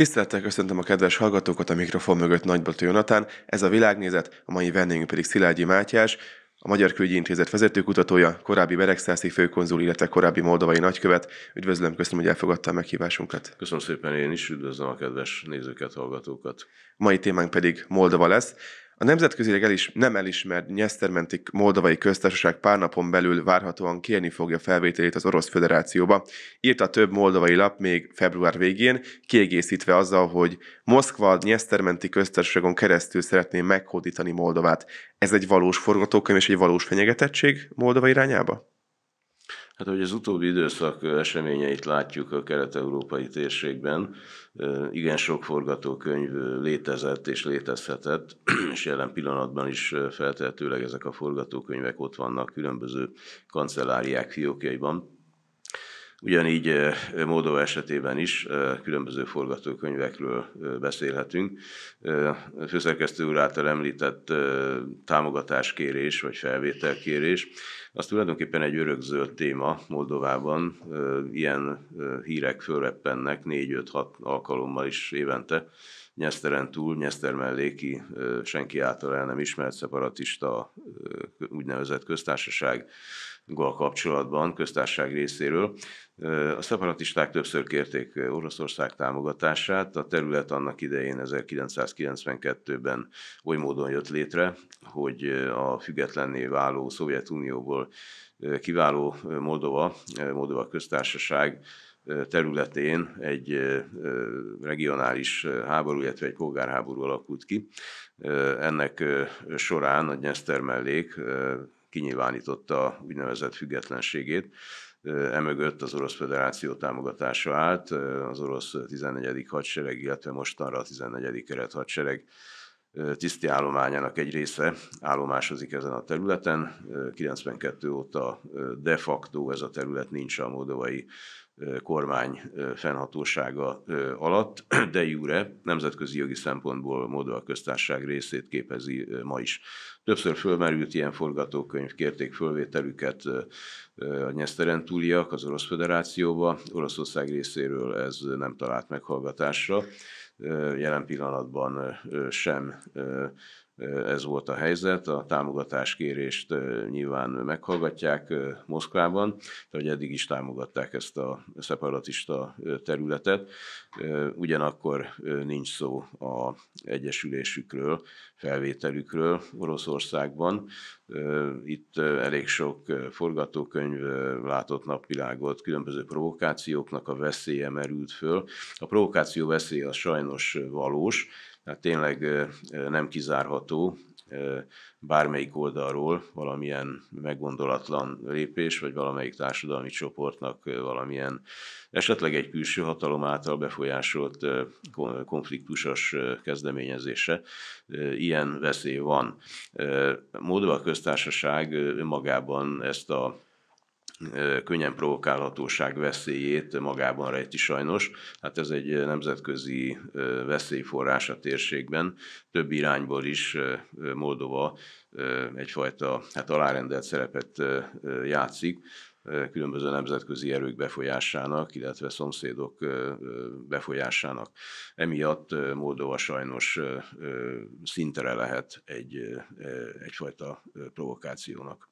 Tisztelettel köszöntöm a kedves hallgatókat a mikrofon mögött Nagybatú Jonatán, ez a világnézet, a mai vendégünk pedig Szilágyi Mátyás, a Magyar Külügyi Intézet vezetőkutatója, korábbi Beregszászi főkonzul, illetve korábbi moldovai nagykövet. Üdvözlöm, köszönöm, hogy elfogadta a meghívásunkat. Köszönöm szépen, én is üdvözlöm a kedves nézőket, hallgatókat. Mai témánk pedig Moldova lesz. A nemzetközileg is nem elismert Nyesztermentik Moldovai Köztársaság pár napon belül várhatóan kérni fogja felvételét az Orosz Föderációba, írta több moldovai lap még február végén, kiegészítve azzal, hogy Moszkva a Nyesztermenti Köztársaságon keresztül szeretné meghódítani Moldovát. Ez egy valós forgatókönyv és egy valós fenyegetettség Moldova irányába? Hát hogy az utóbbi időszak eseményeit látjuk a kelet-európai térségben, igen sok forgatókönyv létezett és létezhetett, és jelen pillanatban is feltehetőleg ezek a forgatókönyvek ott vannak különböző kancelláriák fiókjaiban. Ugyanígy Moldova esetében is különböző forgatókönyvekről beszélhetünk. Főszerkesztő úr által említett támogatáskérés vagy felvételkérés, az tulajdonképpen egy örökzöld téma Moldovában. Ilyen hírek fölreppennek 4-5-6 alkalommal is évente. Nyeszteren túl, Nyeszter melléki senki által el nem ismert szeparatista úgynevezett köztársaság gal kapcsolatban köztársaság részéről. A szeparatisták többször kérték Oroszország támogatását, a terület annak idején 1992-ben oly módon jött létre, hogy a függetlenné váló Szovjetunióból kiváló Moldova, Moldova köztársaság területén egy regionális háború, illetve egy polgárháború alakult ki. Ennek során a Nyeszter mellék kinyilvánította úgynevezett függetlenségét. Emögött az Orosz Föderáció támogatása állt, az orosz 14. hadsereg, illetve mostanra a 14. keret hadsereg tiszti állományának egy része állomásozik ezen a területen. 92 óta de facto ez a terület nincs a moldovai kormány fennhatósága alatt, de jure nemzetközi jogi szempontból a köztársaság részét képezi ma is. Többször fölmerült ilyen forgatókönyv, kérték fölvételüket a nyeszteren túliak az Orosz Föderációba, Oroszország részéről ez nem talált meghallgatásra jelen pillanatban sem ez volt a helyzet. A támogatáskérést nyilván meghallgatják Moszkvában, hogy eddig is támogatták ezt a szeparatista területet. Ugyanakkor nincs szó a egyesülésükről, felvételükről Oroszországban. Itt elég sok forgatókönyv látott napvilágot, különböző provokációknak a veszélye merült föl. A provokáció veszélye az sajnos valós, tehát tényleg nem kizárható bármelyik oldalról valamilyen meggondolatlan lépés, vagy valamelyik társadalmi csoportnak valamilyen esetleg egy külső hatalom által befolyásolt konfliktusos kezdeményezése. Ilyen veszély van. a köztársaság önmagában ezt a könnyen provokálhatóság veszélyét magában rejti sajnos. Hát ez egy nemzetközi veszélyforrás a térségben. Több irányból is Moldova egyfajta hát alárendelt szerepet játszik különböző nemzetközi erők befolyásának, illetve szomszédok befolyásának. Emiatt Moldova sajnos szintere lehet egy, egyfajta provokációnak.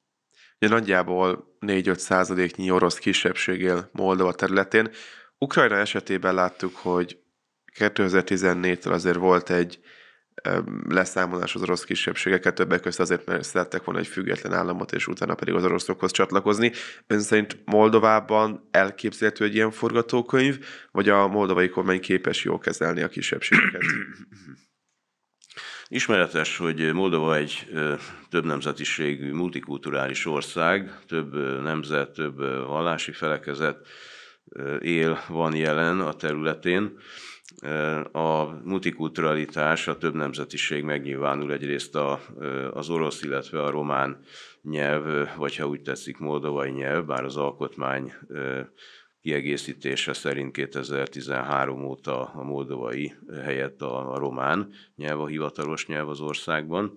Ugye nagyjából 4-5 százaléknyi orosz kisebbség él Moldova területén. Ukrajna esetében láttuk, hogy 2014-től azért volt egy leszámolás az orosz kisebbségeket, többek között azért, mert szerettek volna egy független államot, és utána pedig az oroszokhoz csatlakozni. Ön szerint Moldovában elképzelhető egy ilyen forgatókönyv, vagy a moldovai kormány képes jól kezelni a kisebbségeket? Ismeretes, hogy Moldova egy több nemzetiségű, multikulturális ország, több nemzet, több vallási felekezet él, van jelen a területén. A multikulturalitás, a több nemzetiség megnyilvánul egyrészt a, az orosz, illetve a román nyelv, vagy ha úgy tetszik, moldovai nyelv, bár az alkotmány kiegészítése szerint 2013 óta a moldovai helyett a, a román nyelv a hivatalos nyelv az országban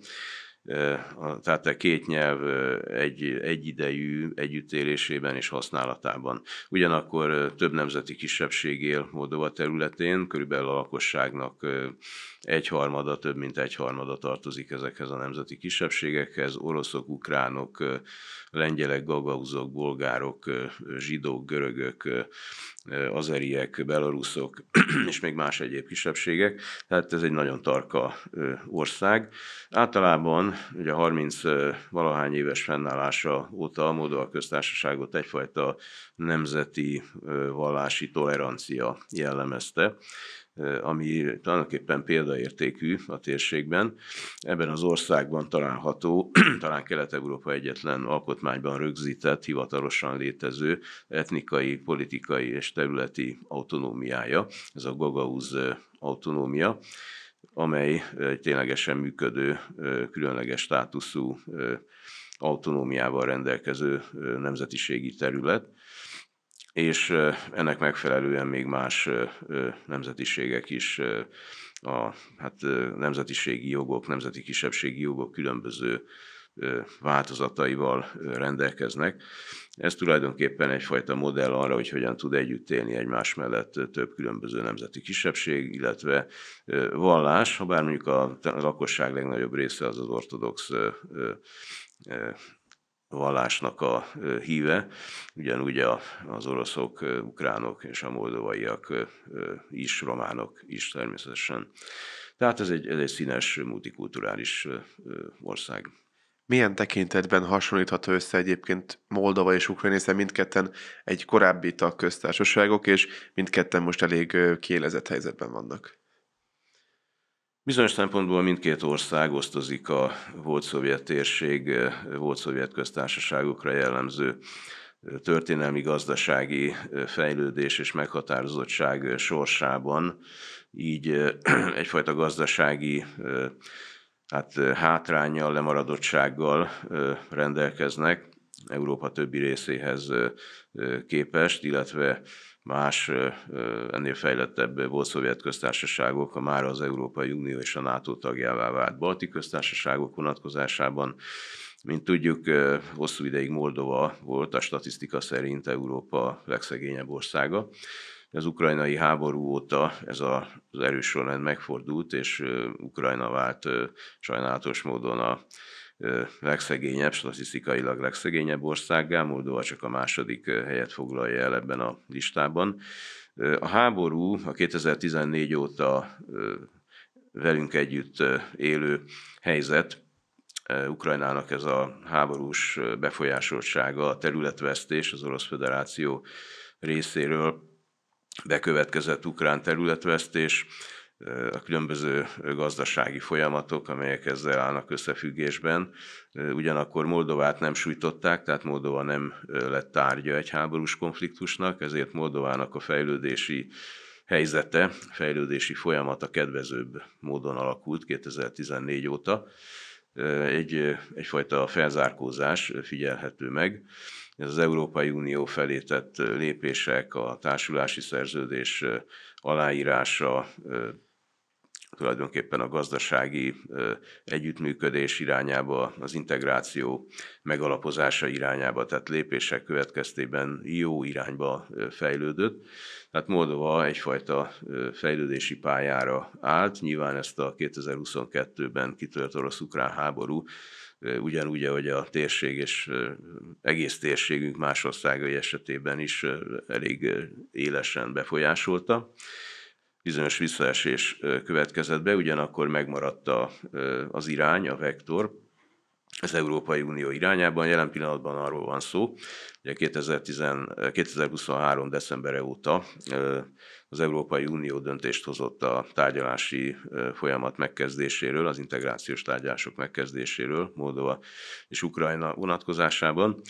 tehát a két nyelv egy, egyidejű együttélésében és használatában. Ugyanakkor több nemzeti kisebbség él Moldova területén, körülbelül a lakosságnak egyharmada, több mint egyharmada tartozik ezekhez a nemzeti kisebbségekhez, oroszok, ukránok, lengyelek, gagauzok, bolgárok, zsidók, görögök, azeriek, belaruszok, és még más egyéb kisebbségek. Tehát ez egy nagyon tarka ország. Általában Ugye 30 valahány éves fennállása óta a Moldova köztársaságot egyfajta nemzeti vallási tolerancia jellemezte ami tulajdonképpen példaértékű a térségben. Ebben az országban található, talán Kelet-Európa egyetlen alkotmányban rögzített, hivatalosan létező etnikai, politikai és területi autonómiája, ez a Gagauz autonómia amely egy ténylegesen működő, különleges státuszú, autonómiával rendelkező nemzetiségi terület, és ennek megfelelően még más nemzetiségek is a hát, nemzetiségi jogok, nemzeti kisebbségi jogok különböző változataival rendelkeznek. Ez tulajdonképpen egyfajta modell arra, hogy hogyan tud együtt élni egymás mellett több különböző nemzeti kisebbség, illetve vallás, ha bár mondjuk a lakosság legnagyobb része az az ortodox vallásnak a híve, ugyanúgy a, az oroszok, ukránok és a moldovaiak is, románok is természetesen. Tehát ez egy, ez egy színes, multikulturális ország milyen tekintetben hasonlítható össze egyébként Moldova és Ukrajna, hiszen mindketten egy korábbi köztársaságok, és mindketten most elég kiélezett helyzetben vannak. Bizonyos szempontból mindkét ország osztozik a volt szovjet térség, volt szovjet köztársaságokra jellemző történelmi gazdasági fejlődés és meghatározottság sorsában, így egyfajta gazdasági hát hátrányjal, lemaradottsággal rendelkeznek Európa többi részéhez képest, illetve más ennél fejlettebb volt szovjet köztársaságok, a már az Európai Unió és a NATO tagjává vált balti köztársaságok vonatkozásában. Mint tudjuk, hosszú ideig Moldova volt a statisztika szerint Európa legszegényebb országa. Az ukrajnai háború óta ez a, az erős sorrend megfordult, és Ukrajna vált sajnálatos módon a legszegényebb, statisztikailag legszegényebb országgá, Moldova csak a második helyet foglalja el ebben a listában. A háború a 2014 óta velünk együtt élő helyzet, Ukrajnának ez a háborús befolyásoltsága, a területvesztés az Orosz Föderáció részéről bekövetkezett ukrán területvesztés, eh, a különböző gazdasági folyamatok, amelyek ezzel állnak összefüggésben. Eh, ugyanakkor Moldovát nem sújtották, tehát Moldova nem eh, lett tárgya egy háborús konfliktusnak, ezért Moldovának a fejlődési helyzete, fejlődési folyamata kedvezőbb módon alakult 2014 óta. Egy, egyfajta felzárkózás figyelhető meg. Ez az Európai Unió felé tett lépések, a társulási szerződés aláírása, tulajdonképpen a gazdasági együttműködés irányába, az integráció megalapozása irányába tehát lépések következtében jó irányba fejlődött. Tehát Moldova egyfajta fejlődési pályára állt. Nyilván ezt a 2022-ben kitört orosz-ukrán háború ugyanúgy, ahogy a térség és egész térségünk más országai esetében is elég élesen befolyásolta. Bizonyos visszaesés következett be, ugyanakkor megmaradt az irány, a vektor, az Európai Unió irányában. Jelen pillanatban arról van szó, hogy 2023. Eh, decemberre óta eh, az Európai Unió döntést hozott a tárgyalási eh, folyamat megkezdéséről, az integrációs tárgyalások megkezdéséről Moldova és Ukrajna vonatkozásában,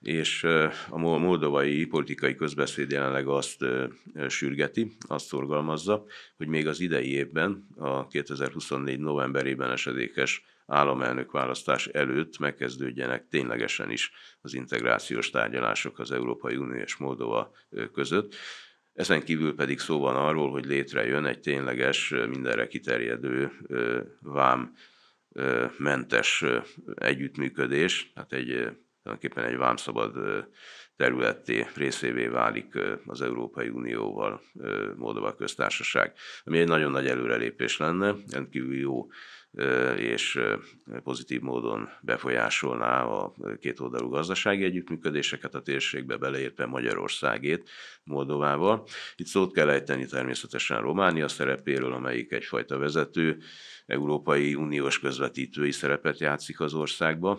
és a moldovai politikai közbeszéd jelenleg azt sürgeti, azt szorgalmazza, hogy még az idei évben, a 2024. novemberében esedékes államelnök választás előtt megkezdődjenek ténylegesen is az integrációs tárgyalások az Európai Unió és Moldova között. Ezen kívül pedig szó van arról, hogy létrejön egy tényleges, mindenre kiterjedő vám mentes együttműködés, tehát egy, tulajdonképpen egy vámszabad területi részévé válik az Európai Unióval Moldova köztársaság, ami egy nagyon nagy előrelépés lenne, rendkívül jó és pozitív módon befolyásolná a kétoldalú gazdasági együttműködéseket a térségbe, beleértve Magyarországét Moldovával. Itt szót kell ejteni természetesen Románia szerepéről, amelyik egyfajta vezető, Európai Uniós közvetítői szerepet játszik az országba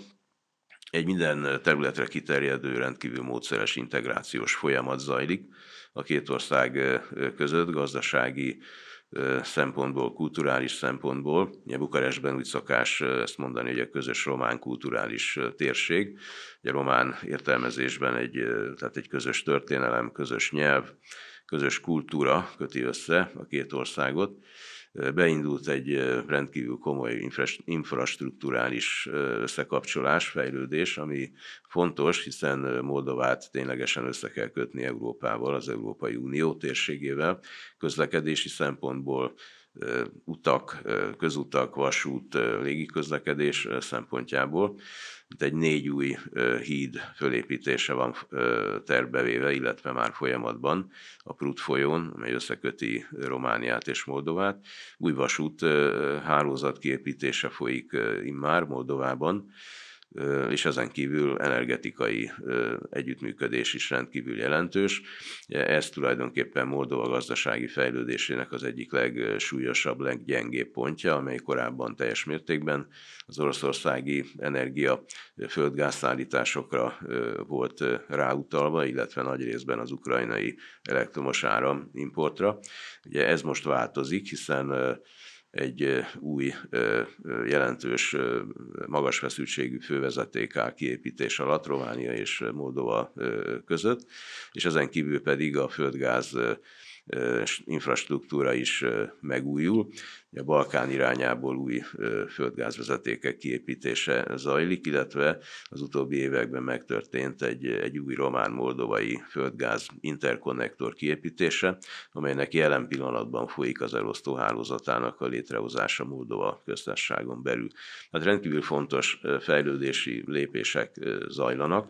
egy minden területre kiterjedő, rendkívül módszeres integrációs folyamat zajlik a két ország között, gazdasági szempontból, kulturális szempontból. Ugye Bukarestben úgy szokás ezt mondani, hogy a közös román kulturális térség. Ugye román értelmezésben egy, tehát egy közös történelem, közös nyelv, közös kultúra köti össze a két országot beindult egy rendkívül komoly infrastruktúrális összekapcsolás, fejlődés, ami fontos, hiszen Moldovát ténylegesen össze kell kötni Európával, az Európai Unió térségével. Közlekedési szempontból utak, közutak, vasút, légiközlekedés szempontjából. Itt egy négy új híd fölépítése van tervbevéve, illetve már folyamatban a Prut folyón, amely összeköti Romániát és Moldovát. Új vasút hálózat kiépítése folyik immár Moldovában, és ezen kívül energetikai együttműködés is rendkívül jelentős. Ez tulajdonképpen Moldova gazdasági fejlődésének az egyik legsúlyosabb, leggyengébb pontja, amely korábban teljes mértékben az oroszországi energia földgázszállításokra volt ráutalva, illetve nagy részben az ukrajnai elektromos áram importra. Ugye ez most változik, hiszen egy új jelentős magas feszültségű áll kiépítés alatt Románia és Moldova között, és ezen kívül pedig a földgáz infrastruktúra is megújul. A Balkán irányából új földgázvezetékek kiépítése zajlik, illetve az utóbbi években megtörtént egy, egy új román-moldovai földgáz interkonnektor kiépítése, amelynek jelen pillanatban folyik az elosztó hálózatának a létrehozása Moldova köztársaságon belül. Hát rendkívül fontos fejlődési lépések zajlanak.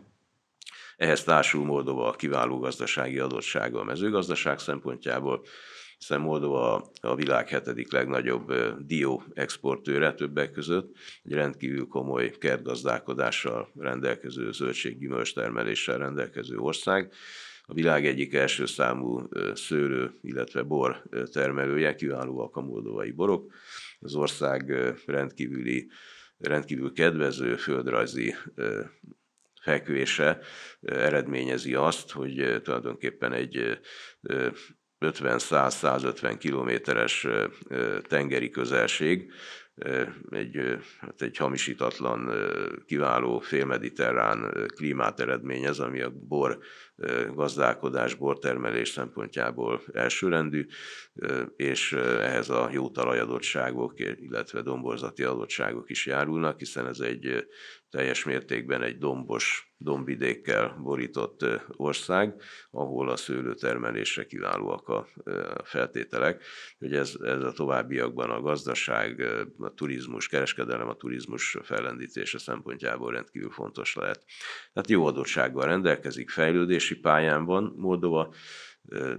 Ehhez társul Moldova a kiváló gazdasági adottsága a mezőgazdaság szempontjából, hiszen Moldova a világ hetedik legnagyobb dió exportőre többek között, egy rendkívül komoly kertgazdálkodással rendelkező, zöldséggyümölcs termeléssel rendelkező ország a világ egyik első számú szőlő, illetve bor termelője, kiválóak a moldovai borok. Az ország rendkívüli, rendkívül kedvező földrajzi fekvése eredményezi azt, hogy tulajdonképpen egy 50-100-150 kilométeres tengeri közelség, egy, hát egy hamisítatlan, kiváló félmediterrán klímát eredményez, ami a bor gazdálkodás, bortermelés szempontjából elsőrendű, és ehhez a jó talajadottságok, illetve domborzati adottságok is járulnak, hiszen ez egy teljes mértékben egy dombos, dombvidékkel borított ország, ahol a szőlőtermelésre kiválóak a feltételek. Hogy ez, ez a továbbiakban a gazdaság, a turizmus, kereskedelem, a turizmus fellendítése szempontjából rendkívül fontos lehet. Tehát jó adottsággal rendelkezik, fejlődési fejlődési pályán van Moldova.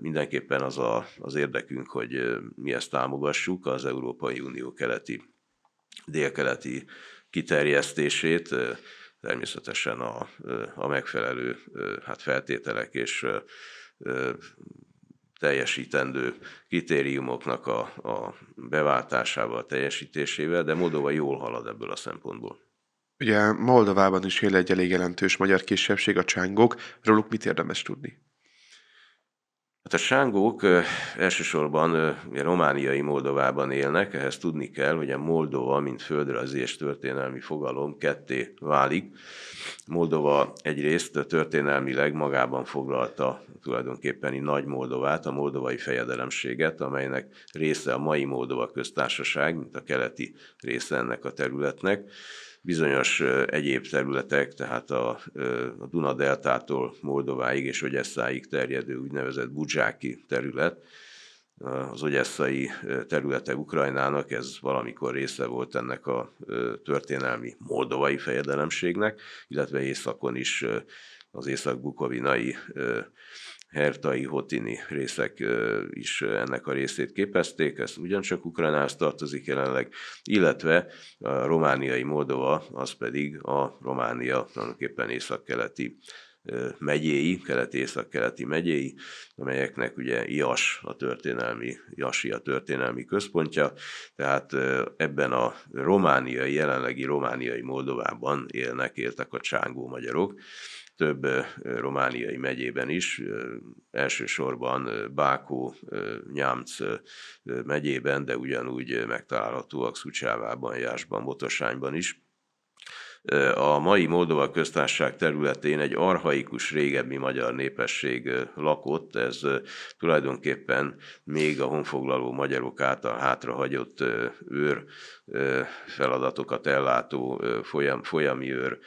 Mindenképpen az a, az érdekünk, hogy mi ezt támogassuk, az Európai Unió keleti, délkeleti kiterjesztését, természetesen a, a megfelelő hát feltételek és teljesítendő kritériumoknak a, a beváltásával, teljesítésével, de Moldova jól halad ebből a szempontból. Ugye Moldovában is él egy elég jelentős magyar kisebbség, a csángók. Róluk mit érdemes tudni? Hát a sángók elsősorban romániai Moldovában élnek, ehhez tudni kell, hogy a Moldova, mint és történelmi fogalom ketté válik. Moldova egyrészt történelmileg magában foglalta tulajdonképpen nagy Moldovát, a moldovai fejedelemséget, amelynek része a mai Moldova köztársaság, mint a keleti része ennek a területnek bizonyos egyéb területek, tehát a, a deltától Moldováig és Ogyesszáig terjedő úgynevezett budzsáki terület, az ogyesszai területe Ukrajnának, ez valamikor része volt ennek a történelmi moldovai fejedelemségnek, illetve északon is az észak-bukovinai hertai hotini részek is ennek a részét képezték, ez ugyancsak Ukrajnához tartozik jelenleg, illetve a romániai Moldova, az pedig a Románia tulajdonképpen északkeleti megyéi, keleti-észak-keleti megyéi, amelyeknek ugye Jas a történelmi, Jasi a történelmi központja, tehát ebben a romániai, jelenlegi romániai Moldovában élnek, éltek a csángó magyarok, több romániai megyében is, elsősorban Bákó, Nyámc megyében, de ugyanúgy megtalálhatóak Szucsávában, Jásban, Botosányban is a mai Moldova köztársaság területén egy arhaikus régebbi magyar népesség lakott, ez tulajdonképpen még a honfoglaló magyarok által hátrahagyott őr feladatokat ellátó folyam, folyami őr,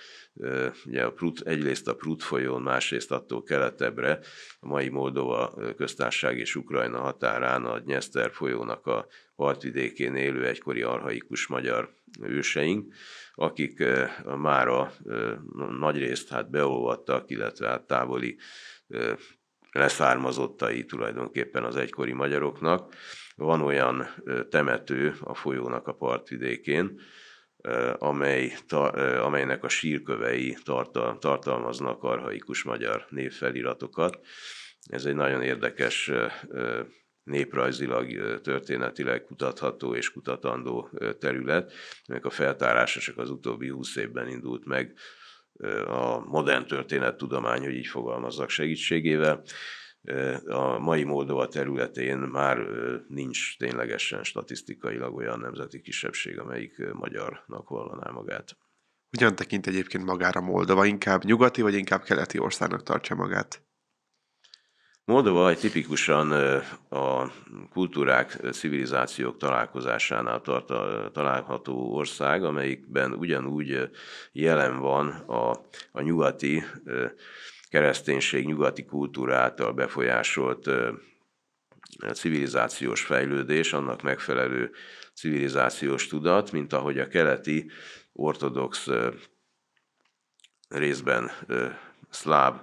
ugye a Prut, egyrészt a Prut folyón, másrészt attól keletebbre, a mai Moldova köztársaság és Ukrajna határán a Dnyeszter folyónak a partvidékén élő egykori arhaikus magyar őseink, akik már eh, a eh, nagy részt hát beolvadtak, illetve hát távoli eh, leszármazottai tulajdonképpen az egykori magyaroknak. Van olyan temető a folyónak a partvidékén, amely, amelynek a sírkövei tartal, tartalmaznak arhaikus magyar névfeliratokat. Ez egy nagyon érdekes néprajzilag, történetileg kutatható és kutatandó terület, amelyek a feltárása csak az utóbbi húsz évben indult meg a modern történettudomány, hogy így fogalmazzak segítségével. A mai Moldova területén már nincs ténylegesen statisztikailag olyan nemzeti kisebbség, amelyik magyarnak vallaná magát. Hogyan tekint egyébként magára Moldova? Inkább nyugati, vagy inkább keleti országnak tartja magát? Moldova egy tipikusan a kultúrák, civilizációk találkozásánál tart, található ország, amelyikben ugyanúgy jelen van a, a nyugati kereszténység, nyugati kultúrától befolyásolt civilizációs fejlődés, annak megfelelő civilizációs tudat, mint ahogy a keleti ortodox részben szláv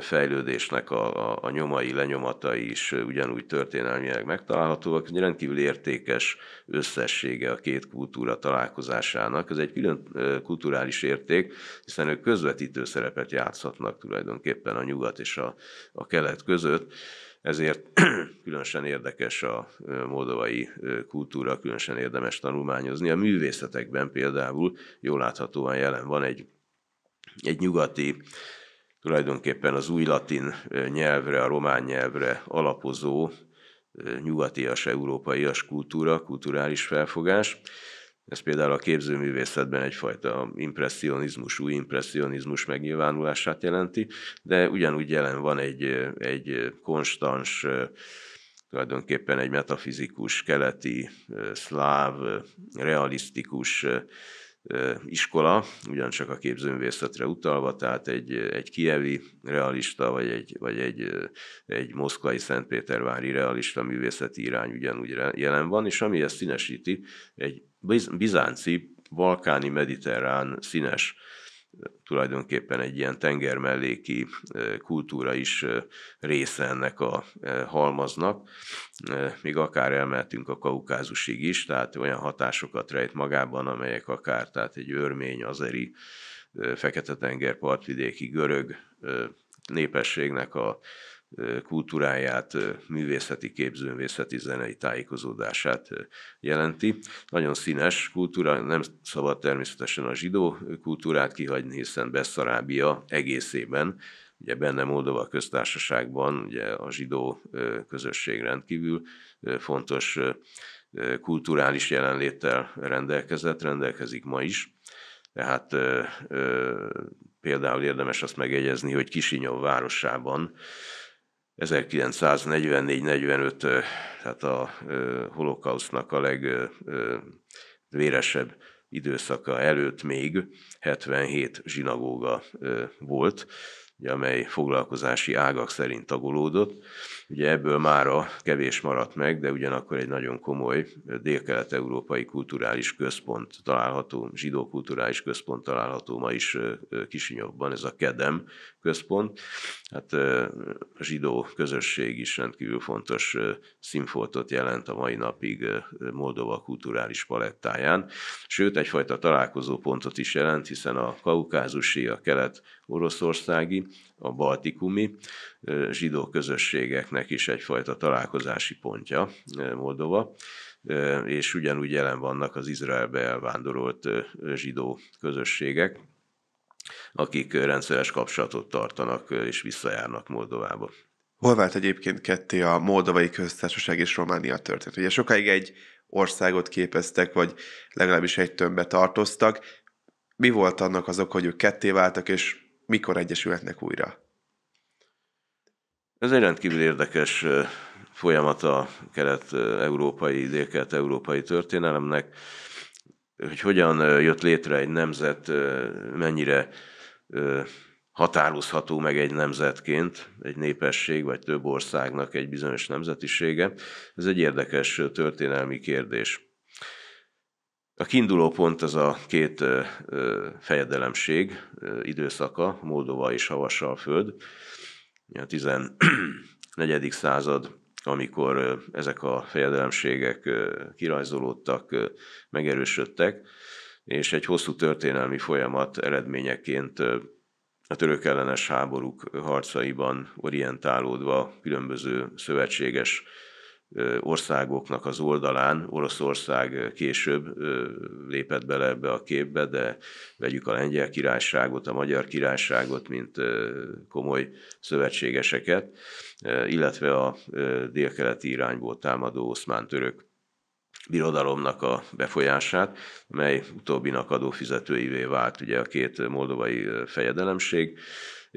fejlődésnek a, a, a nyomai, lenyomatai is ugyanúgy történelmileg megtalálhatóak. Egy rendkívül értékes összessége a két kultúra találkozásának. Ez egy külön kulturális érték, hiszen ők közvetítő szerepet játszhatnak tulajdonképpen a nyugat és a, a kelet között. Ezért különösen érdekes a moldovai kultúra, különösen érdemes tanulmányozni. A művészetekben például jól láthatóan jelen van egy, egy nyugati tulajdonképpen az új latin nyelvre, a román nyelvre alapozó nyugatias, európaias kultúra, kulturális felfogás. Ez például a képzőművészetben egyfajta impressionizmus, új impressionizmus megnyilvánulását jelenti, de ugyanúgy jelen van egy, egy konstans, tulajdonképpen egy metafizikus, keleti, szláv, realisztikus iskola, ugyancsak a képzőművészetre utalva, tehát egy, egy kievi realista, vagy egy, vagy egy, egy moszkvai szentpétervári realista művészeti irány ugyanúgy jelen van, és ami ezt színesíti, egy bizánci, balkáni, mediterrán színes tulajdonképpen egy ilyen tengermelléki kultúra is része ennek a halmaznak, még akár elmehetünk a kaukázusig is, tehát olyan hatásokat rejt magában, amelyek akár tehát egy örmény, azeri, fekete-tenger partvidéki görög népességnek a kultúráját, művészeti, képzőművészeti, zenei tájékozódását jelenti. Nagyon színes kultúra, nem szabad természetesen a zsidó kultúrát kihagyni, hiszen beszarábia egészében ugye benne Moldova köztársaságban ugye a zsidó közösség rendkívül fontos kulturális jelenléttel rendelkezett, rendelkezik ma is. Tehát például érdemes azt megjegyezni, hogy Kisinyó városában 1944-45, tehát a holokausznak a legvéresebb időszaka előtt még 77 zsinagóga volt, ugye, amely foglalkozási ágak szerint tagolódott. Ugye ebből mára kevés maradt meg, de ugyanakkor egy nagyon komoly dél-kelet-európai kulturális központ található, zsidó kulturális központ található ma is Kisinyokban, ez a KEDEM központ. Hát a zsidó közösség is rendkívül fontos színfoltot jelent a mai napig Moldova kulturális palettáján, sőt egyfajta találkozópontot is jelent, hiszen a kaukázusi, a kelet-oroszországi, a baltikumi zsidó közösségeknek is egyfajta találkozási pontja Moldova, és ugyanúgy jelen vannak az Izraelbe elvándorolt zsidó közösségek, akik rendszeres kapcsolatot tartanak és visszajárnak Moldovába. Hol vált egyébként ketté a Moldovai Köztársaság és Románia történet? Ugye sokáig egy országot képeztek, vagy legalábbis egy tömbbe tartoztak. Mi volt annak azok, hogy ők ketté váltak, és mikor egyesülhetnek újra? Ez egy rendkívül érdekes folyamat a kelet-európai, dél-kelet-európai történelemnek, hogy hogyan jött létre egy nemzet, mennyire határozható meg egy nemzetként, egy népesség vagy több országnak egy bizonyos nemzetisége. Ez egy érdekes történelmi kérdés. A kiinduló pont az a két fejedelemség időszaka, Moldova és Havasalföld, a 14. század, amikor ezek a fejedelemségek kirajzolódtak, megerősödtek, és egy hosszú történelmi folyamat eredményeként a török ellenes háborúk harcaiban orientálódva különböző szövetséges országoknak az oldalán, Oroszország később lépett bele ebbe a képbe, de vegyük a lengyel királyságot, a magyar királyságot, mint komoly szövetségeseket, illetve a délkeleti irányból támadó oszmán-török birodalomnak a befolyását, mely utóbbinak adófizetőivé vált ugye a két moldovai fejedelemség,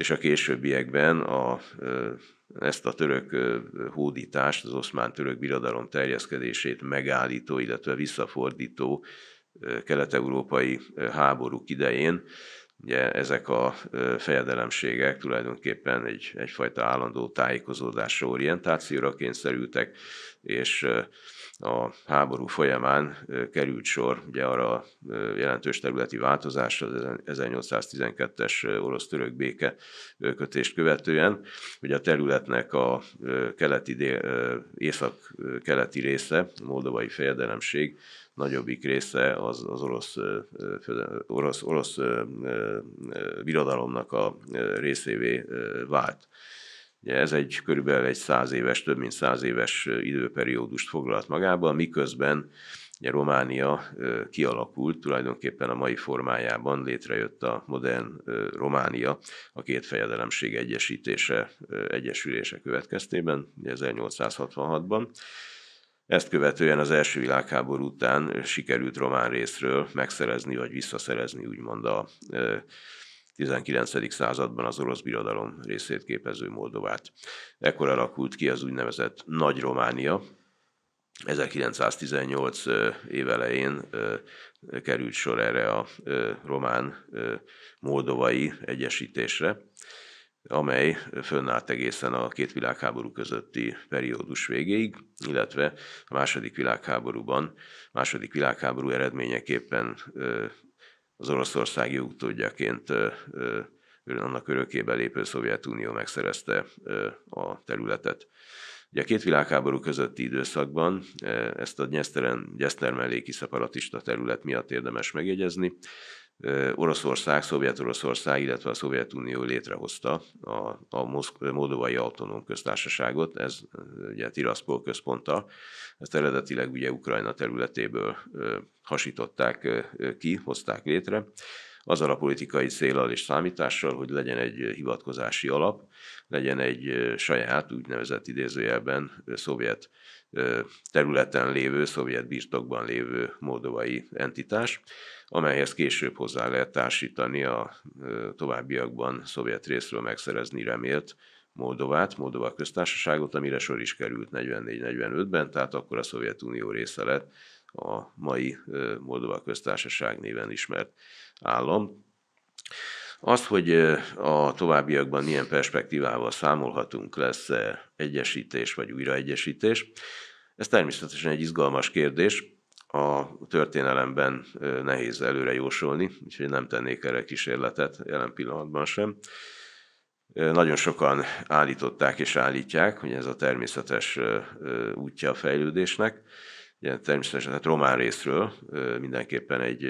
és a későbbiekben a, ezt a török hódítást, az oszmán török birodalom terjeszkedését megállító, illetve visszafordító kelet-európai háborúk idején, ugye ezek a fejedelemségek tulajdonképpen egy, egyfajta állandó tájékozódásra, orientációra kényszerültek, és a háború folyamán került sor ugye arra a jelentős területi változásra, az 1812-es orosz-török béke kötést követően. hogy a területnek a keleti, észak-keleti része, a Moldovai Fejedelemség, nagyobbik része az, az orosz, orosz, orosz birodalomnak a részévé vált. Ugye ez egy körülbelül egy száz éves, több mint száz éves időperiódust foglalt magába, miközben ugye Románia kialakult, tulajdonképpen a mai formájában létrejött a modern Románia a két fejedelemség egyesítése, egyesülése következtében, 1866-ban. Ezt követően az első világháború után sikerült román részről megszerezni vagy visszaszerezni úgymond a 19. században az orosz birodalom részét képező Moldovát. Ekkor alakult ki az úgynevezett Nagy Románia, 1918 évelején került sor erre a román-moldovai egyesítésre, amely fönnállt egészen a két világháború közötti periódus végéig, illetve a második világháborúban, második világháború eredményeképpen az oroszországi utódjaként annak örökébe lépő Szovjetunió megszerezte a területet. Ugye a két világháború közötti időszakban ezt a Gyeszteren, Gyeszter melléki szeparatista terület miatt érdemes megjegyezni. Oroszország, Szovjet-Oroszország, illetve a Szovjetunió létrehozta a, a Moszk- Moldovai Autonóm Köztársaságot, ez ugye Tiraspol központa, ezt eredetileg ugye Ukrajna területéből hasították ki, hozták létre, azzal a politikai célral és számítással, hogy legyen egy hivatkozási alap, legyen egy saját, úgynevezett idézőjelben szovjet területen lévő, szovjet birtokban lévő moldovai entitás, amelyhez később hozzá lehet társítani a továbbiakban szovjet részről megszerezni remélt Moldovát, Moldova köztársaságot, amire sor is került 44-45-ben, tehát akkor a Szovjetunió része lett, a mai Moldova köztársaság néven ismert állam. Azt, hogy a továbbiakban milyen perspektívával számolhatunk, lesz egyesítés vagy újraegyesítés, ez természetesen egy izgalmas kérdés, a történelemben nehéz előre jósolni, úgyhogy nem tennék erre kísérletet jelen pillanatban sem. Nagyon sokan állították és állítják, hogy ez a természetes útja a fejlődésnek. Ugye, természetesen hát román részről mindenképpen egy,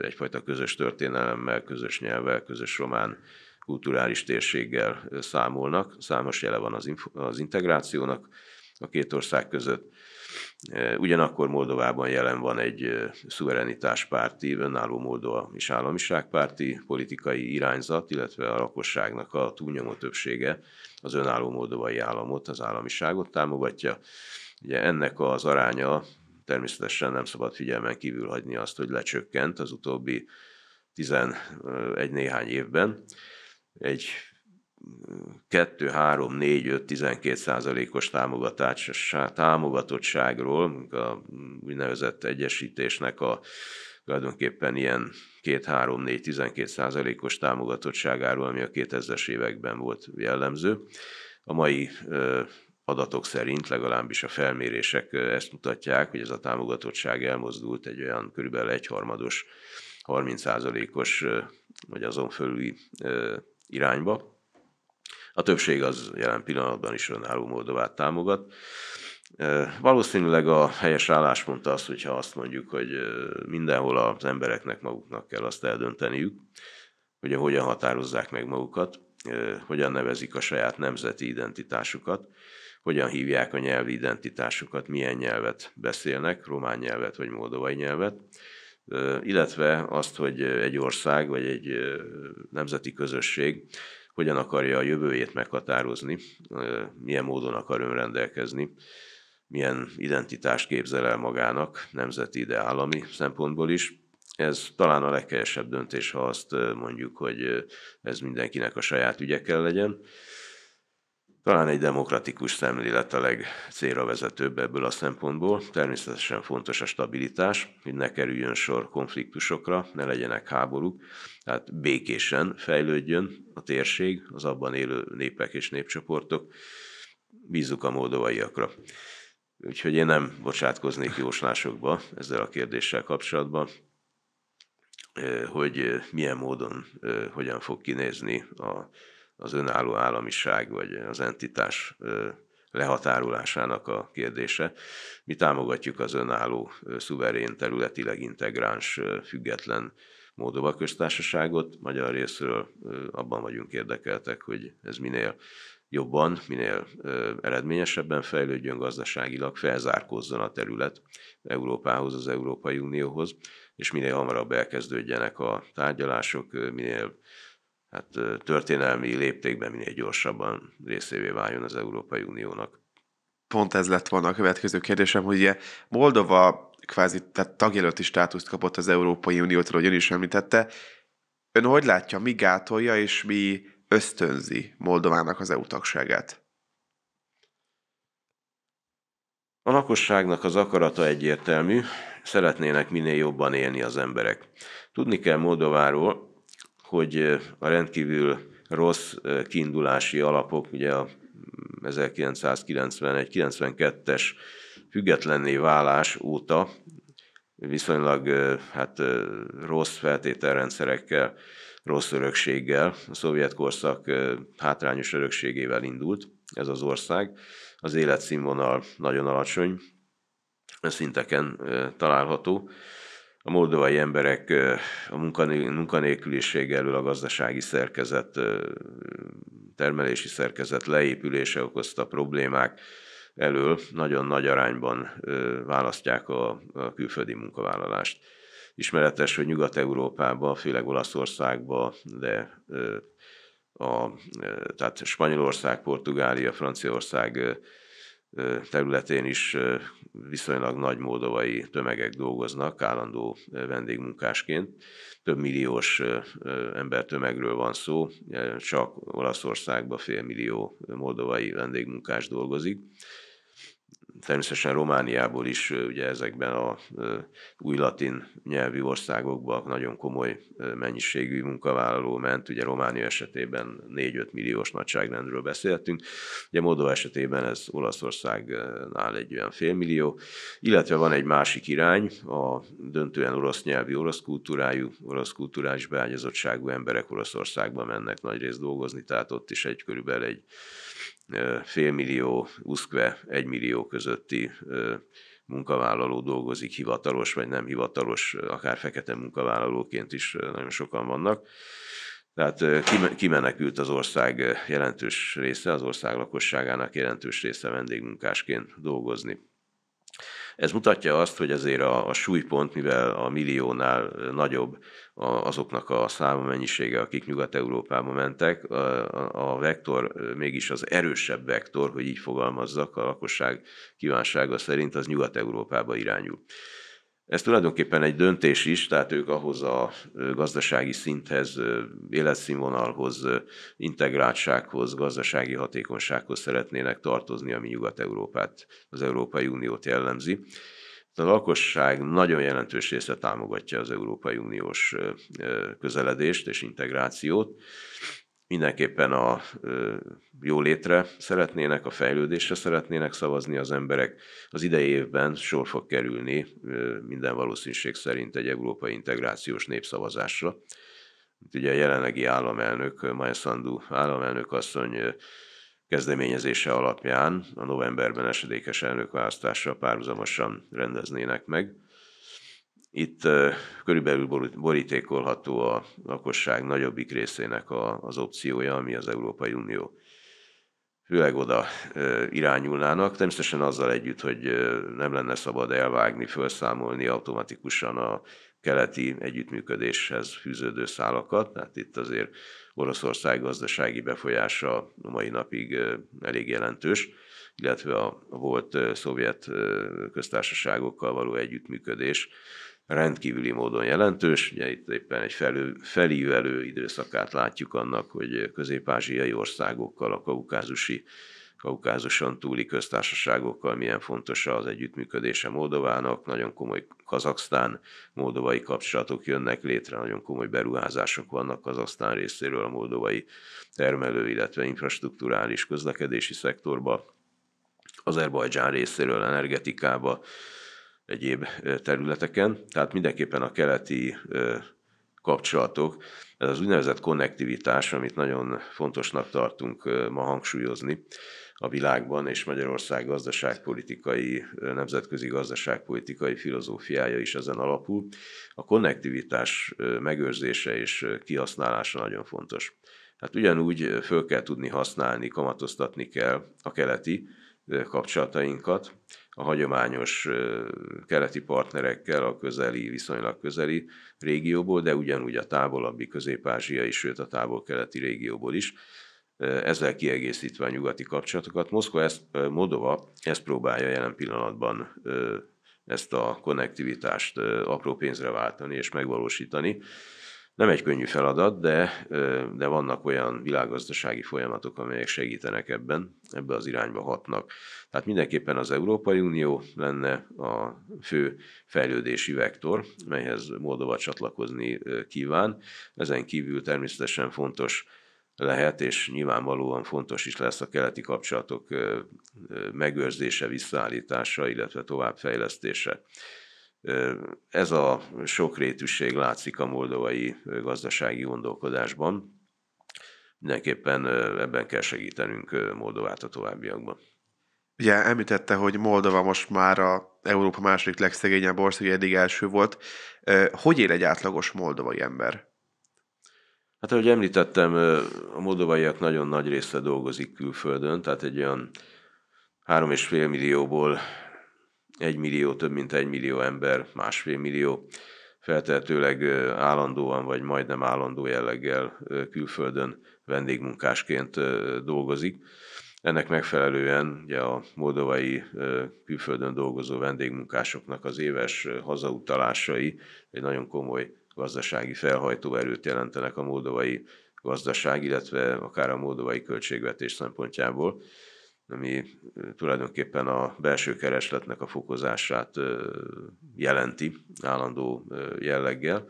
egyfajta közös történelemmel, közös nyelvvel, közös román kulturális térséggel számolnak. Számos jele van az, az integrációnak a két ország között. Ugyanakkor Moldovában jelen van egy szuverenitáspárti, önálló Moldova és államiságpárti politikai irányzat, illetve a lakosságnak a túlnyomó többsége az önálló moldovai államot, az államiságot támogatja. Ugye ennek az aránya természetesen nem szabad figyelmen kívül hagyni azt, hogy lecsökkent az utóbbi 11 néhány évben. Egy 2, 3, 4, 5, 12 százalékos támogatottságról, a úgynevezett egyesítésnek a tulajdonképpen ilyen 2-3-4-12 százalékos támogatottságáról, ami a 2000-es években volt jellemző. A mai adatok szerint, legalábbis a felmérések ezt mutatják, hogy ez a támogatottság elmozdult egy olyan körülbelül egyharmados, 30%-os vagy azon fölüli irányba. A többség az jelen pillanatban is önálló Moldovát támogat. Valószínűleg a helyes álláspont az, hogyha azt mondjuk, hogy mindenhol az embereknek maguknak kell azt eldönteniük, hogy hogyan határozzák meg magukat, hogyan nevezik a saját nemzeti identitásukat, hogyan hívják a nyelvi identitásukat, milyen nyelvet beszélnek, román nyelvet vagy moldovai nyelvet, illetve azt, hogy egy ország vagy egy nemzeti közösség hogyan akarja a jövőjét meghatározni, milyen módon akar önrendelkezni, milyen identitást képzel el magának, nemzeti, de állami szempontból is. Ez talán a legkevesebb döntés, ha azt mondjuk, hogy ez mindenkinek a saját ügye kell legyen. Talán egy demokratikus szemlélet a legcélra vezetőbb ebből a szempontból. Természetesen fontos a stabilitás, hogy ne kerüljön sor konfliktusokra, ne legyenek háborúk, tehát békésen fejlődjön a térség, az abban élő népek és népcsoportok. Bízzuk a moldovaiakra. Úgyhogy én nem bocsátkoznék jóslásokba ezzel a kérdéssel kapcsolatban, eh, hogy eh, milyen módon, eh, hogyan fog kinézni a az önálló államiság vagy az entitás lehatárolásának a kérdése. Mi támogatjuk az önálló, szuverén, területileg integráns, független Moldova köztársaságot. Magyar részről abban vagyunk érdekeltek, hogy ez minél jobban, minél eredményesebben fejlődjön gazdaságilag, felzárkózzon a terület Európához, az Európai Unióhoz, és minél hamarabb elkezdődjenek a tárgyalások, minél hát történelmi léptékben minél gyorsabban részévé váljon az Európai Uniónak. Pont ez lett volna a következő kérdésem, hogy ugye Moldova kvázi tehát tagjelölti státuszt kapott az Európai Uniótól, hogy ön is említette. Ön hogy látja, mi gátolja és mi ösztönzi Moldovának az EU tagságát? A lakosságnak az akarata egyértelmű, szeretnének minél jobban élni az emberek. Tudni kell Moldováról, hogy a rendkívül rossz kiindulási alapok, ugye a 1991-92-es mm, függetlenné válás óta viszonylag hát, rossz feltételrendszerekkel, rossz örökséggel, a szovjet korszak hátrányos örökségével indult ez az ország. Az életszínvonal nagyon alacsony szinteken található a moldovai emberek a munkanélküliség elől a gazdasági szerkezet, termelési szerkezet leépülése okozta problémák elől nagyon nagy arányban választják a, külföldi munkavállalást. Ismeretes, hogy Nyugat-Európában, főleg Olaszországban, de a, tehát Spanyolország, Portugália, Franciaország területén is viszonylag nagy moldovai tömegek dolgoznak állandó vendégmunkásként. Több milliós embertömegről van szó, csak Olaszországban fél millió moldovai vendégmunkás dolgozik természetesen Romániából is ugye ezekben a új latin nyelvű országokban nagyon komoly mennyiségű munkavállaló ment, ugye Románia esetében 4-5 milliós nagyságrendről beszéltünk, ugye Modó esetében ez Olaszországnál egy olyan félmillió, illetve van egy másik irány, a döntően orosz nyelvi, orosz kultúrájú, orosz kulturális beágyazottságú emberek Oroszországba mennek nagy részt dolgozni, tehát ott is egy körülbelül egy félmillió, uszkve egymillió közötti munkavállaló dolgozik, hivatalos vagy nem hivatalos, akár fekete munkavállalóként is nagyon sokan vannak. Tehát kimenekült az ország jelentős része, az ország lakosságának jelentős része vendégmunkásként dolgozni. Ez mutatja azt, hogy azért a, a súlypont, mivel a milliónál nagyobb a, azoknak a száma mennyisége, akik Nyugat-Európába mentek, a, a vektor mégis az erősebb vektor, hogy így fogalmazzak, a lakosság kívánsága szerint az Nyugat-Európába irányul. Ez tulajdonképpen egy döntés is, tehát ők ahhoz a gazdasági szinthez, életszínvonalhoz, integráltsághoz, gazdasági hatékonysághoz szeretnének tartozni, ami Nyugat-Európát, az Európai Uniót jellemzi. A lakosság nagyon jelentős része támogatja az Európai Uniós közeledést és integrációt mindenképpen a jólétre szeretnének, a fejlődésre szeretnének szavazni az emberek. Az idei évben sor fog kerülni minden valószínűség szerint egy európai integrációs népszavazásra. Ugye a jelenlegi államelnök, Maja Sandu államelnök asszony kezdeményezése alapján a novemberben esedékes elnökválasztásra párhuzamosan rendeznének meg itt körülbelül borítékolható a lakosság nagyobbik részének az opciója, ami az Európai Unió főleg oda irányulnának, természetesen azzal együtt, hogy nem lenne szabad elvágni, felszámolni automatikusan a keleti együttműködéshez fűződő szálakat, tehát itt azért Oroszország gazdasági befolyása a mai napig elég jelentős, illetve a volt szovjet köztársaságokkal való együttműködés rendkívüli módon jelentős. Ugye itt éppen egy felő, felívelő időszakát látjuk annak, hogy közép-ázsiai országokkal, a kaukázusi, kaukázuson túli köztársaságokkal milyen fontos az együttműködése Moldovának, nagyon komoly Kazaksztán moldovai kapcsolatok jönnek létre, nagyon komoly beruházások vannak Kazaksztán részéről a moldovai termelő, illetve infrastruktúrális közlekedési szektorba, Azerbajdzsán részéről energetikába, egyéb területeken. Tehát mindenképpen a keleti kapcsolatok, ez az úgynevezett konnektivitás, amit nagyon fontosnak tartunk ma hangsúlyozni a világban, és Magyarország gazdaságpolitikai, nemzetközi gazdaságpolitikai filozófiája is ezen alapul. A konnektivitás megőrzése és kihasználása nagyon fontos. Hát ugyanúgy föl kell tudni használni, kamatoztatni kell a keleti kapcsolatainkat, a hagyományos keleti partnerekkel a közeli, viszonylag közeli régióból, de ugyanúgy a távolabbi közép-ázsiai, sőt a távol-keleti régióból is, ezzel kiegészítve a nyugati kapcsolatokat. Moszkva ezt, Modova ezt próbálja jelen pillanatban ezt a konnektivitást apró pénzre váltani és megvalósítani. Nem egy könnyű feladat, de, de vannak olyan világgazdasági folyamatok, amelyek segítenek ebben, ebbe az irányba hatnak. Tehát mindenképpen az Európai Unió lenne a fő fejlődési vektor, melyhez Moldova csatlakozni kíván. Ezen kívül természetesen fontos lehet, és nyilvánvalóan fontos is lesz a keleti kapcsolatok megőrzése, visszaállítása, illetve továbbfejlesztése. Ez a sokrétűség látszik a moldovai gazdasági gondolkodásban. Mindenképpen ebben kell segítenünk Moldovát a továbbiakban. Ugye említette, hogy Moldova most már a Európa második legszegényebb ország, eddig első volt. Hogy él egy átlagos moldovai ember? Hát ahogy említettem, a moldovaiak nagyon nagy része dolgozik külföldön, tehát egy olyan 3,5 millióból egy millió, több mint egy millió ember, másfél millió feltehetőleg állandóan vagy majdnem állandó jelleggel külföldön vendégmunkásként dolgozik. Ennek megfelelően ugye a moldovai külföldön dolgozó vendégmunkásoknak az éves hazautalásai egy nagyon komoly gazdasági felhajtó erőt jelentenek a moldovai gazdaság, illetve akár a moldovai költségvetés szempontjából ami tulajdonképpen a belső keresletnek a fokozását jelenti állandó jelleggel.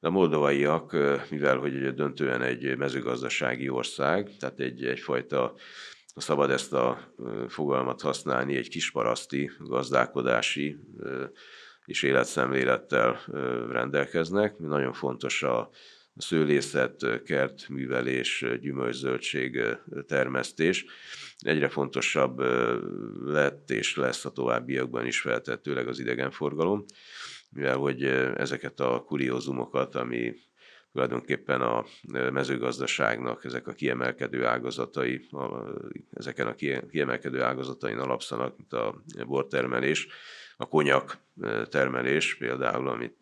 De a moldovaiak, mivel hogy döntően egy mezőgazdasági ország, tehát egy, egyfajta, ha szabad ezt a fogalmat használni, egy kisparaszti gazdálkodási és életszemlélettel rendelkeznek. Nagyon fontos a szőlészet, kertművelés, gyümölcszöldség termesztés egyre fontosabb lett és lesz a továbbiakban is feltettőleg az idegenforgalom, mivel hogy ezeket a kuriózumokat, ami tulajdonképpen a mezőgazdaságnak ezek a kiemelkedő ágazatai, a, ezeken a kiemelkedő ágazatain alapszanak, mint a bortermelés, a konyak termelés például, amit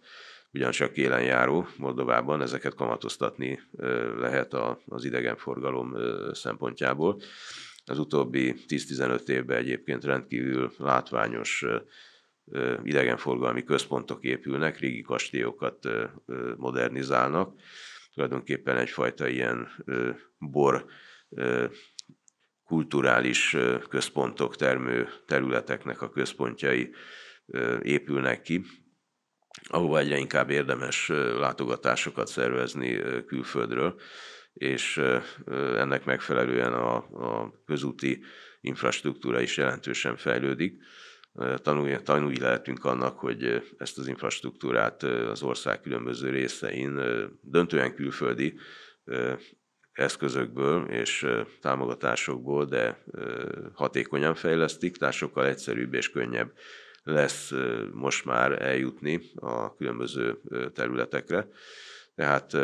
ugyancsak járó Moldovában, ezeket kamatoztatni lehet az idegenforgalom szempontjából. Az utóbbi 10-15 évben egyébként rendkívül látványos idegenforgalmi központok épülnek, régi kastélyokat modernizálnak, tulajdonképpen egyfajta ilyen bor kulturális központok, termő területeknek a központjai épülnek ki, ahova egyre inkább érdemes látogatásokat szervezni külföldről, és ennek megfelelően a, a közúti infrastruktúra is jelentősen fejlődik. Tanulni, tanulni lehetünk annak, hogy ezt az infrastruktúrát az ország különböző részein, döntően külföldi eszközökből és támogatásokból, de hatékonyan fejlesztik, tehát sokkal egyszerűbb és könnyebb lesz most már eljutni a különböző területekre. Tehát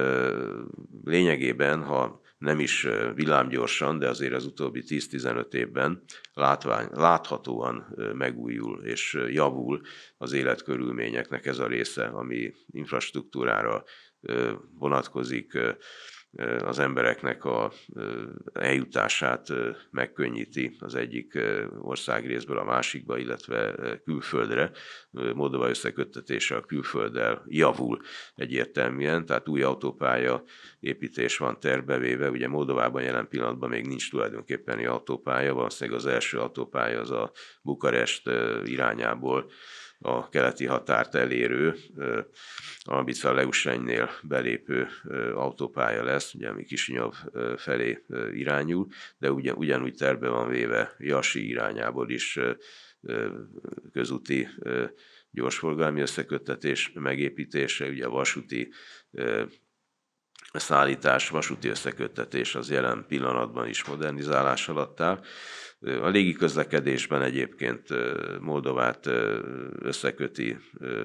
lényegében, ha nem is villámgyorsan, de azért az utóbbi 10-15 évben látvány, láthatóan megújul és javul az életkörülményeknek ez a része, ami infrastruktúrára vonatkozik, az embereknek a eljutását megkönnyíti az egyik ország részből a másikba, illetve külföldre. Moldova összeköttetése a külfölddel javul egyértelműen, tehát új autópálya építés van tervbevéve. Ugye Moldovában jelen pillanatban még nincs tulajdonképpen autópálya, valószínűleg az első autópálya az a Bukarest irányából a keleti határt elérő, amit Feleusrennél belépő autópálya lesz, ugye ami Kisinyav felé irányul, de ugyan, ugyanúgy terve van véve Jasi irányából is közúti gyorsforgalmi összeköttetés megépítése, ugye a vasúti szállítás, vasúti összeköttetés az jelen pillanatban is modernizálás alatt áll. A közlekedésben egyébként Moldovát összeköti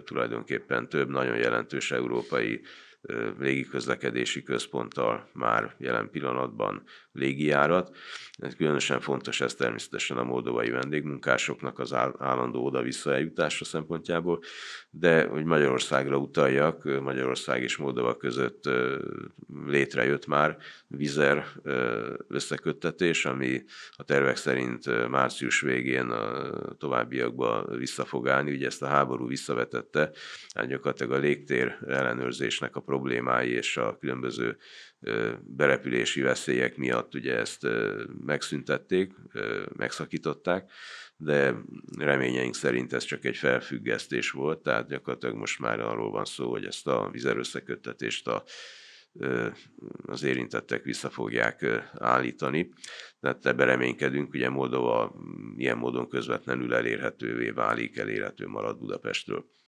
tulajdonképpen több nagyon jelentős európai légiközlekedési központtal már jelen pillanatban légijárat. Ez különösen fontos ez természetesen a moldovai vendégmunkásoknak az állandó oda-vissza eljutása szempontjából, de hogy Magyarországra utaljak, Magyarország és Moldova között létrejött már vizer összeköttetés, ami a tervek szerint március végén a továbbiakban vissza fog állni. Ugye ezt a háború visszavetette, hát gyakorlatilag a légtér ellenőrzésnek a problémái és a különböző berepülési veszélyek miatt ugye ezt megszüntették, megszakították, de reményeink szerint ez csak egy felfüggesztés volt, tehát gyakorlatilag most már arról van szó, hogy ezt a vizerőszeköttetést a az érintettek vissza fogják állítani. Tehát ebbe reménykedünk, ugye Moldova ilyen módon közvetlenül elérhetővé válik, elérhető marad Budapestről.